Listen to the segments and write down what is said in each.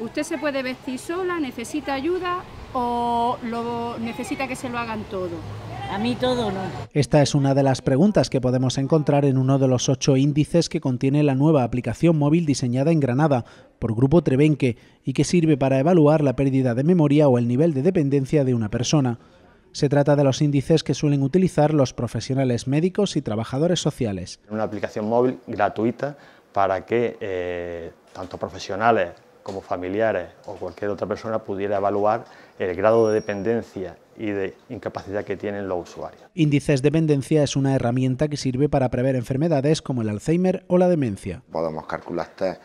¿Usted se puede vestir sola? ¿Necesita ayuda? ¿O lo, necesita que se lo hagan todo? A mí todo no. Esta es una de las preguntas que podemos encontrar en uno de los ocho índices que contiene la nueva aplicación móvil diseñada en Granada por Grupo Trebenque y que sirve para evaluar la pérdida de memoria o el nivel de dependencia de una persona. Se trata de los índices que suelen utilizar los profesionales médicos y trabajadores sociales. Una aplicación móvil gratuita para que eh, tanto profesionales como familiares o cualquier otra persona pudiera evaluar el grado de dependencia y de incapacidad que tienen los usuarios. Índices de dependencia es una herramienta que sirve para prever enfermedades como el Alzheimer o la demencia. Podemos calcular test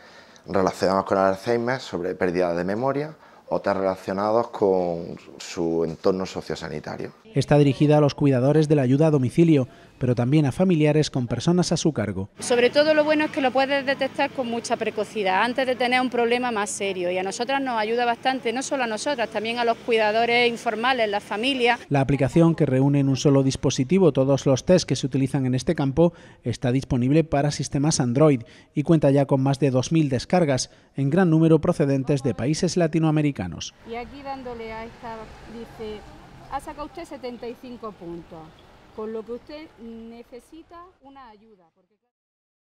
relacionados con el Alzheimer sobre pérdida de memoria, otras relacionados con su entorno sociosanitario. Está dirigida a los cuidadores de la ayuda a domicilio, pero también a familiares con personas a su cargo. Sobre todo lo bueno es que lo puedes detectar con mucha precocidad, antes de tener un problema más serio, y a nosotras nos ayuda bastante, no solo a nosotras, también a los cuidadores informales, las familias. La aplicación que reúne en un solo dispositivo todos los test que se utilizan en este campo está disponible para sistemas Android y cuenta ya con más de 2.000 descargas, en gran número procedentes de países latinoamericanos. Y aquí dándole a esta, dice, ha sacado usted 75 puntos, con lo que usted necesita una ayuda.